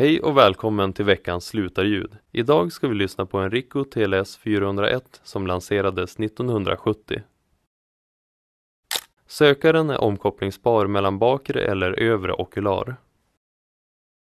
Hej och välkommen till veckans slutarljud. Idag ska vi lyssna på en Rico TLS 401 som lanserades 1970. Sökaren är omkopplingsbar mellan bakre eller övre okular.